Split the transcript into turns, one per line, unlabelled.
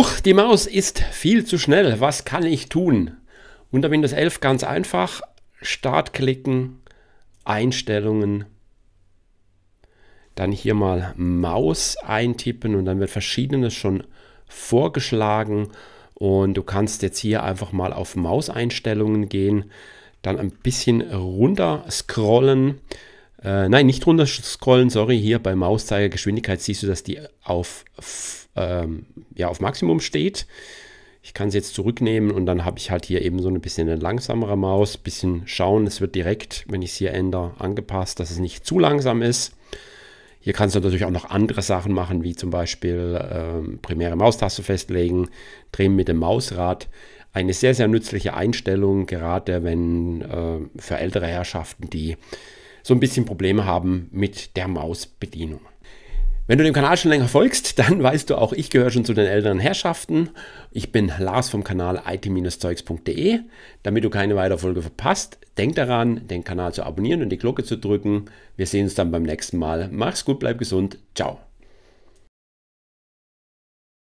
Huch, die Maus ist viel zu schnell. Was kann ich tun? Unter Windows 11 ganz einfach. Start klicken, Einstellungen. Dann hier mal Maus eintippen und dann wird verschiedenes schon vorgeschlagen. Und du kannst jetzt hier einfach mal auf Mauseinstellungen gehen, dann ein bisschen runter scrollen äh, nein, nicht runter scrollen, sorry. Hier bei Mauszeigergeschwindigkeit siehst du, dass die auf, ähm, ja, auf Maximum steht. Ich kann sie jetzt zurücknehmen und dann habe ich halt hier eben so ein bisschen eine langsamere Maus. Bisschen schauen, es wird direkt, wenn ich es hier ändere, angepasst, dass es nicht zu langsam ist. Hier kannst du natürlich auch noch andere Sachen machen, wie zum Beispiel ähm, primäre Maustaste festlegen, drehen mit dem Mausrad. Eine sehr, sehr nützliche Einstellung, gerade wenn äh, für ältere Herrschaften, die so ein bisschen Probleme haben mit der Mausbedienung. Wenn du dem Kanal schon länger folgst, dann weißt du auch, ich gehöre schon zu den älteren Herrschaften. Ich bin Lars vom Kanal it-zeugs.de. Damit du keine weitere Folge verpasst, denk daran, den Kanal zu abonnieren und die Glocke zu drücken. Wir sehen uns dann beim nächsten Mal. Mach's gut, bleib gesund. Ciao.